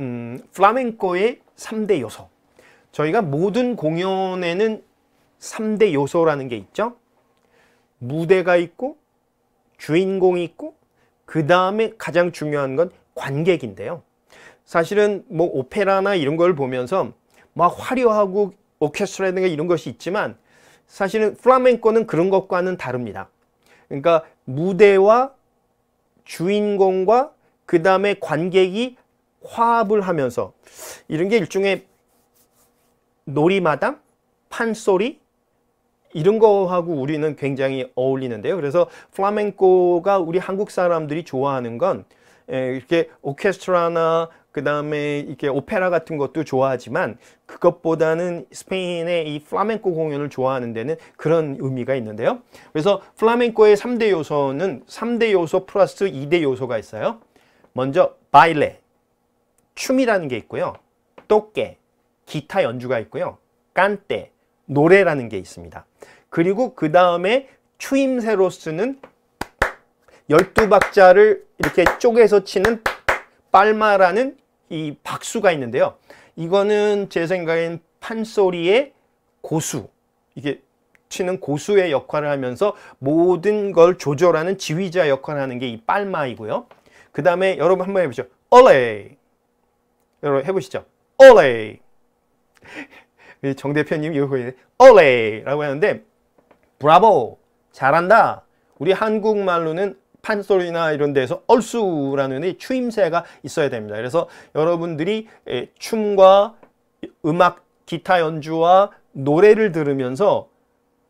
음, 플라멩코의 3대 요소 저희가 모든 공연에는 3대 요소라는 게 있죠 무대가 있고 주인공이 있고 그 다음에 가장 중요한 건 관객인데요 사실은 뭐 오페라나 이런 걸 보면서 막 화려하고 오케스트라든가 이런 것이 있지만 사실은 플라멩코는 그런 것과는 다릅니다 그러니까 무대와 주인공과 그 다음에 관객이 화합을 하면서 이런 게 일종의 놀이마당 판소리 이런 거하고 우리는 굉장히 어울리는데요. 그래서 플라멩코가 우리 한국 사람들이 좋아하는 건 예, 이렇게 오케스트라나 그 다음에 이렇게 오페라 같은 것도 좋아하지만 그것보다는 스페인의 이 플라멩코 공연을 좋아하는 데는 그런 의미가 있는데요. 그래서 플라멩코의 3대 요소는 3대 요소 플러스 2대 요소가 있어요. 먼저 바일레, 춤이라는 게 있고요. 또깨, 기타 연주가 있고요. 깐떼, 노래라는 게 있습니다. 그리고 그 다음에 추임새로 쓰는 12박자를 이렇게 쪼개서 치는 빨마라는 이 박수가 있는데요. 이거는 제 생각엔 판소리의 고수, 이게 치는 고수의 역할을 하면서 모든 걸 조절하는 지휘자 역할을 하는 게 이 빨마이고요. 그 다음에 여러분 한번 해보죠. 올레! 여러분 해보시죠. 올레! 정 대표님 이후 올레라고 하는데 브라보! 잘한다! 우리 한국말로는 판소리나 이런 데서 얼쑤라는 의 추임새가 있어야 됩니다. 그래서 여러분들이 춤과 음악, 기타 연주와 노래를 들으면서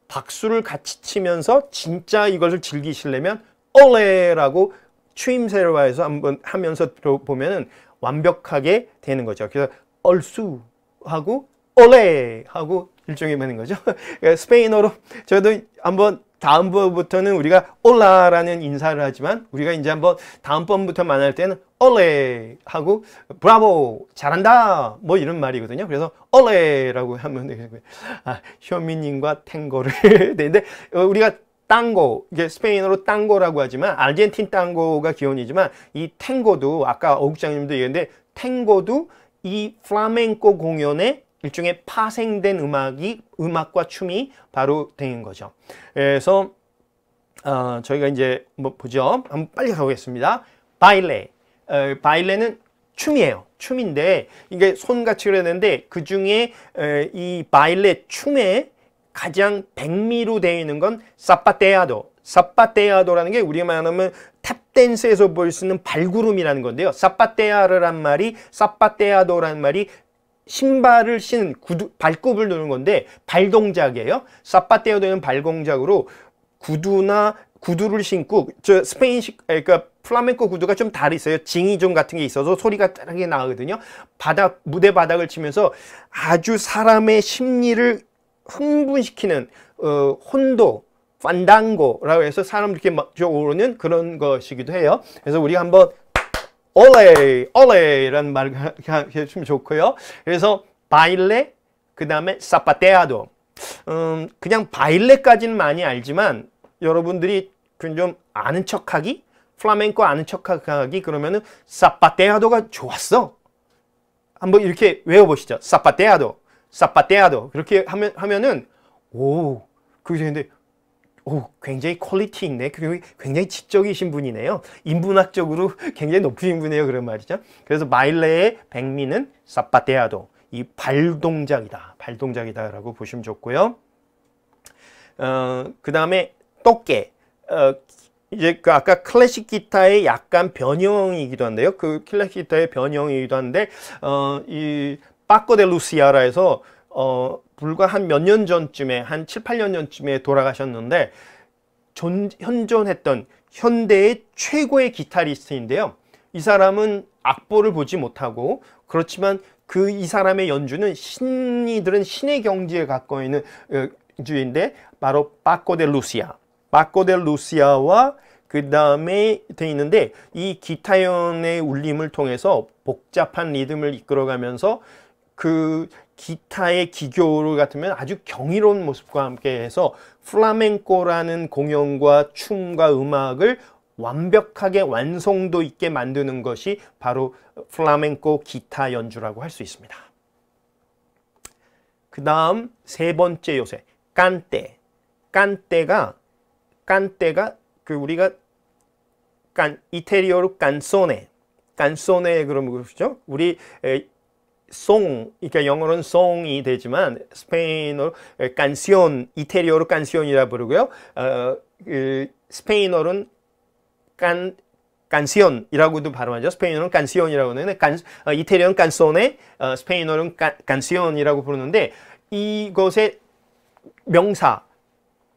박수를 같이 치면서 진짜 이것을 즐기시려면 올레라고 추임새로 해서 한번 하면서 보면은 완벽하게 되는 거죠. 그래서 얼쑤하고 올레 하고 일종의 되는 거죠. 그러니까 스페인어로 저도 한번 다음번부터는 우리가 올라라는 인사를 하지만 우리가 이제 한번 다음번부터 만날 때는 올레 하고 브라보 잘한다 뭐 이런 말이거든요. 그래서 올레라고 하면 되겠고요. 아, 효민님과 탱고를 되는데 우리가 땅고 이게 스페인어로 땅고라고 하지만 알르헨틴 땅고가 기원이지만 이 탱고도 아까 어국장님도 얘기했는데 탱고도 이 플라멩코 공연에 일종의 파생된 음악이 음악과 춤이 바로 된 거죠. 그래서 어, 저희가 이제 뭐 보죠. 한번 빨리 가보겠습니다. 바일레. 어, 바일레는 춤이에요. 춤인데 이게 손같이 그랬는데 그 중에 어, 이 바일레 춤에 가장 백미로 되어 있는 건 사파테아도. 사파테아도라는 게 우리말 하면 탭댄스에서 볼 수 있는 발구름이라는 건데요. 사파테아르란 말이 사파테아도라는 말이 신발을 신은 구두, 발굽을 누는 건데 발동작이에요. 사파테아도는 발동작으로 구두나 구두를 신고 저 스페인식 그러니까 플라멘코 구두가 좀 다리 있어요. 징이 좀 같은 게 있어서 소리가 짜르게 나거든요. 바닥 무대 바닥을 치면서 아주 사람의 심리를 흥분시키는 어, 혼도, 판단고라고 해서 사람들께 적으로는 그런 것이기도 해요. 그래서 우리가 한번 올레, 올레라는 말을 해주면 좋고요. 그래서 바일레, 그 다음에 사파테아도. 음, 그냥 바일레까지는 많이 알지만 여러분들이 그 좀 아는 척하기, 플라멩코 아는 척하기 그러면은 사파테아도가 좋았어. 한번 이렇게 외워보시죠. 사파테아도. 사파테아도 그렇게 하면, 하면은 오 그게 되데오 굉장히 퀄리티 있네 그리고 굉장히 지적이신 분이네요 인문학적으로 굉장히 높으신 분이에요 그런 말이죠 그래서 마일레의 백미는 사파테아도 이 발동작이다 발동작이다 라고 보시면 좋고요 어, 그 다음에 또깨 어, 이제 그 아까 클래식 기타의 약간 변형이기도 한데요. 그 클래식 기타의 변형이기도 한데 어이 빠코 델루 시아라에서 어, 불과 한 몇 년 전쯤에 한 7, 8년 전쯤에 돌아가셨는데 전, 현존했던 현대의 최고의 기타리스트인데요. 이 사람은 악보를 보지 못하고 그렇지만 그 이 사람의 연주는 신이들은 신의 경지에 가까이 있는 어, 주인데 바로 빠코델 루시아. 빠코델 루시아와 그 다음에 돼 있는데 이 기타연의 울림을 통해서 복잡한 리듬을 이끌어가면서 그 기타의 기교를 같으면 아주 경이로운 모습과 함께 해서 플라멩코라는 공연과 춤과 음악을 완벽하게 완성도 있게 만드는 것이 바로 플라멩코 기타 연주라고 할 수 있습니다. 그 다음 세 번째 요새 깐떼 깐떼가 깐떼가 그 우리가 깐 이태리어로 깐소네 깐소네 그러면 그러죠? 우리 에, 송, 그러니까 영어로는 송이 되지만 스페인어 로 a n c i 이태리어로 c a 온이라 부르고요. 어, 그 스페인어로는 깐 깐시온이라고도 발음하죠. 스페인어는 깐시온이라고 하는데 간, 어, 이태리어는 깐소네, 어, 스페인어는 깐, 깐시온이라고 부르는데 이것의 명사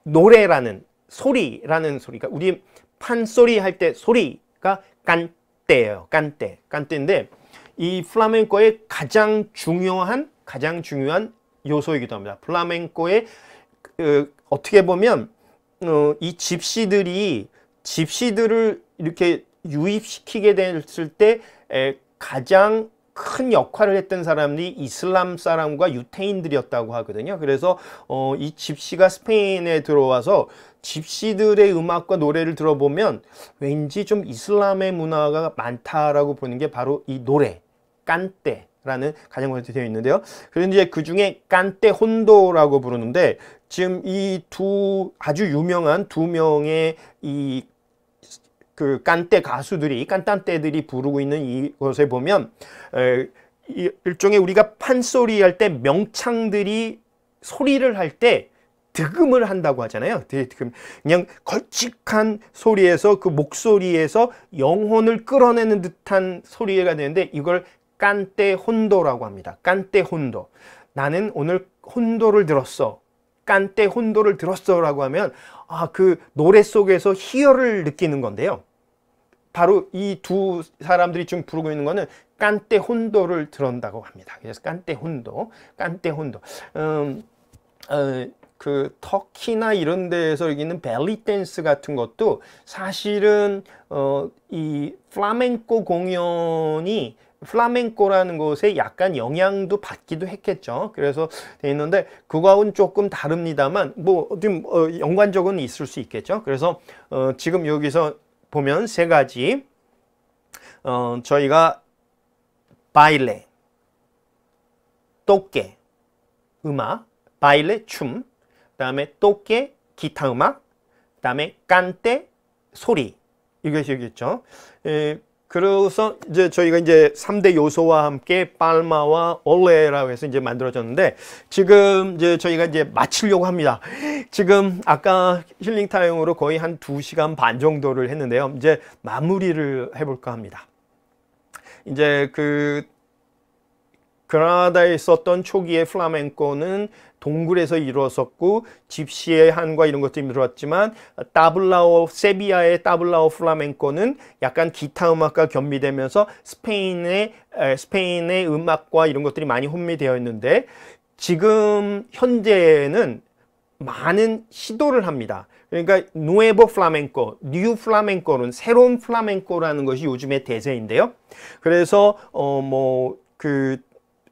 노래라는 소리라는 소리가 그러니까 우리 판소리 할 때 소리가 깐때예요. 깐때. 깐때인데 이 플라멩코의 가장 중요한 가장 중요한 요소이기도 합니다. 플라멩코의 그, 어떻게 보면 어, 이 집시들이 집시들을 이렇게 유입시키게 됐을 때 에, 가장 큰 역할을 했던 사람들이 이슬람 사람과 유태인들이었다고 하거든요. 그래서 어, 이 집시가 스페인에 들어와서 집시들의 음악과 노래를 들어보면 왠지 좀 이슬람의 문화가 많다라고 보는 게 바로 이 노래, 깐떼라는 가정관이 되어 있는데요. 그래서 이제 그 중에 깐떼 혼도라고 부르는데 지금 이 두 아주 유명한 두 명의 이그 깐떼 가수들이 깐딴떼들이 부르고 있는 이것에 보면 에, 일종의 우리가 판소리 할 때 명창들이 소리를 할때 득음을 한다고 하잖아요. 그냥 걸칙한 소리에서 그 목소리에서 영혼을 끌어내는 듯한 소리가 되는데 이걸 깐떼 혼도라고 합니다. 깐떼 혼도. 나는 오늘 혼도를 들었어. 깐떼 혼도를 들었어 라고 하면 아 그 노래 속에서 희열을 느끼는 건데요. 바로 이 두 사람들이 지금 부르고 있는 거는 깐떼 혼도를 들었다고 합니다. 그래서 깐떼 혼도, 깐떼 혼도. 음, 어, 그 터키나 이런 데에서 여기는 벨리 댄스 같은 것도 사실은 어, 이 플라멩코 공연이 플라멩코라는 곳에 약간 영향도 받기도 했겠죠. 그래서 돼 있는데 그거하는 조금 다릅니다만 뭐좀 어, 연관적은 있을 수 있겠죠. 그래서 어, 지금 여기서 보면 세 가지 어, 저희가 바일레, 또깨, 음악, 바일레, 춤, 그다음에 또깨, 기타 음악, 그다음에 깐떼, 소리 이것이겠죠. 에, 그래서 이제 저희가 이제 3대 요소와 함께 빨마와 올레라고 해서 이제 만들어졌는데 지금 이제 저희가 이제 마치려고 합니다. 지금 아까 힐링 타임으로 거의 한 2시간 반 정도를 했는데요. 이제 마무리를 해볼까 합니다. 이제 그 그나다에 있었던 초기의 플라멩코는 동굴에서 이루어졌고 집시의 한과 이런 것들이 들어왔지만 따블라오 세비야의 따블라오 플라멩코는 약간 기타 음악과 겸비되면서 스페인의 스페인의 음악과 이런 것들이 많이 혼미되어 있는데 지금 현재는 많은 시도를 합니다. 그러니까 누에보 플라멩코, 뉴 플라멩코는 새로운 플라멩코라는 것이 요즘의 대세인데요. 그래서 어뭐그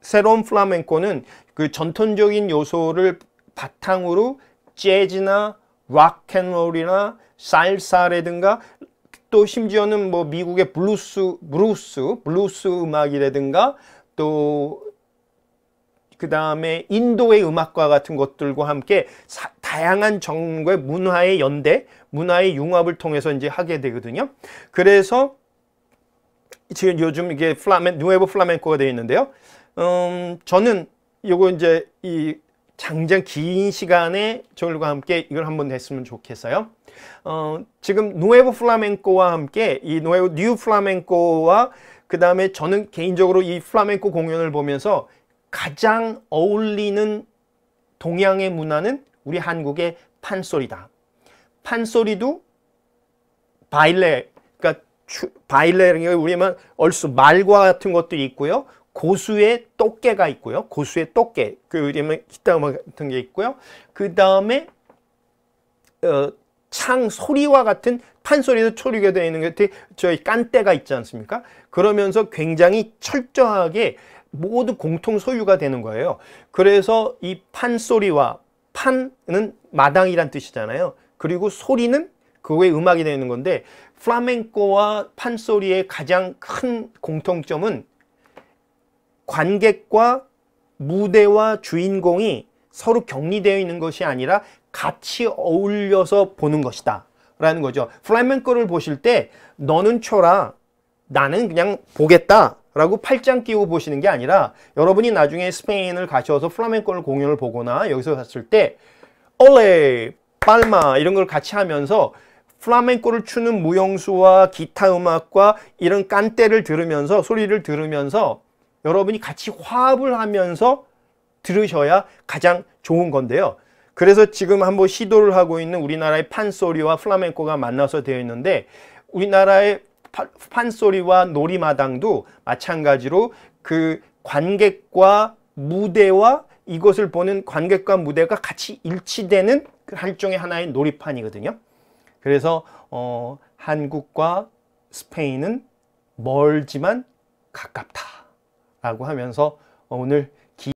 새로운 플라멩코는 그 전통적인 요소를 바탕으로 재즈나 락앤롤이나 살사라든가 또 심지어는 뭐 미국의 블루스 블루스 블루스 음악이라든가 또 그 다음에 인도의 음악과 같은 것들과 함께 사, 다양한 정과의 문화의 연대, 문화의 융합을 통해서 이제 하게 되거든요. 그래서 지금 요즘 이게 플라멘, 누에브 플라멘코가 되어 있는데요. 음, 저는 요거 이제 이 장장 긴 시간에 저희들과 함께 이걸 한번 했으면 좋겠어요. 어, 지금 노에보 플라멩코와 함께 이노에보뉴 플라멩코와 그 다음에 저는 개인적으로 이 플라멩코 공연을 보면서 가장 어울리는 동양의 문화는 우리 한국의 판소리다. 판소리도 바일레, 그러니까 바일레 우리만 얼쑤 말과 같은 것도 있고요. 고수의 똑개가 있고요. 고수의 똑개. 그 이름은 기타 같은 게 있고요. 그 다음에 어, 창 소리와 같은 판소리도 초리가 되어 있는 것 저희 깐때가 있지 않습니까? 그러면서 굉장히 철저하게 모두 공통 소유가 되는 거예요. 그래서 이 판소리와 판은 마당이란 뜻이잖아요. 그리고 소리는 그거의 음악이 되는 건데 플라멩코와 판소리의 가장 큰 공통점은 관객과 무대와 주인공이 서로 격리되어 있는 것이 아니라 같이 어울려서 보는 것이다 라는 거죠 플라멘코를 보실 때 너는 쳐라 나는 그냥 보겠다 라고 팔짱 끼고 보시는 게 아니라 여러분이 나중에 스페인을 가셔서 플라멘코를 공연을 보거나 여기서 갔을 때 올레 빨마 이런 걸 같이 하면서 플라멘코를 추는 무용수와 기타 음악과 이런 깐떼를 들으면서 소리를 들으면서 여러분이 같이 화합을 하면서 들으셔야 가장 좋은 건데요. 그래서 지금 한번 시도를 하고 있는 우리나라의 판소리와 플라멩코가 만나서 되어 있는데 우리나라의 판소리와 놀이마당도 마찬가지로 그 관객과 무대와 이것을 보는 관객과 무대가 같이 일치되는 일종의 그 하나의 놀이판이거든요. 그래서 어, 한국과 스페인은 멀지만 가깝다. 라고 하면서 오늘